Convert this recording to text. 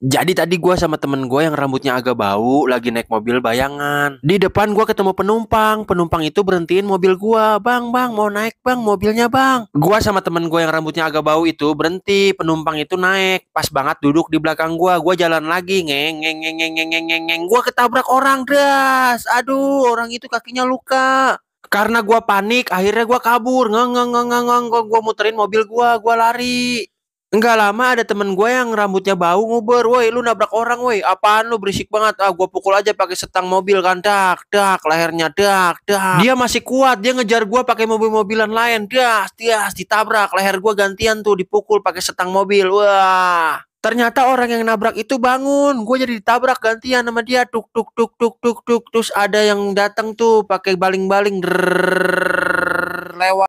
Jadi tadi gue sama temen gue yang rambutnya agak bau lagi naik mobil bayangan. Di depan gue ketemu penumpang. Penumpang itu berhentiin mobil gue. Bang, bang, mau naik bang mobilnya bang. Gue sama temen gue yang rambutnya agak bau itu berhenti. Penumpang itu naik. Pas banget duduk di belakang gue. Gue jalan lagi. Ngeng, ngeng, ngeng, ngeng, ngeng, ngeng, ngeng. Gue ketabrak orang das. Aduh, orang itu kakinya luka karena gue panik akhirnya gue kabur ngeng ngeng ngeng ngeng gue muterin mobil gue gue lari Enggak lama ada temen gue yang rambutnya bau nguber, woi lu nabrak orang woi, apaan lu berisik banget, ah gue pukul aja pakai setang mobil kan, dak dak lehernya dak dak. Dia masih kuat, dia ngejar gue pakai mobil-mobilan lain, dah dia ditabrak, leher gue gantian tuh dipukul pakai setang mobil, wah. Ternyata orang yang nabrak itu bangun, gue jadi ditabrak gantian sama dia, tuk tuk tuk tuk tuk tuk, terus ada yang datang tuh pakai baling-baling, lewat.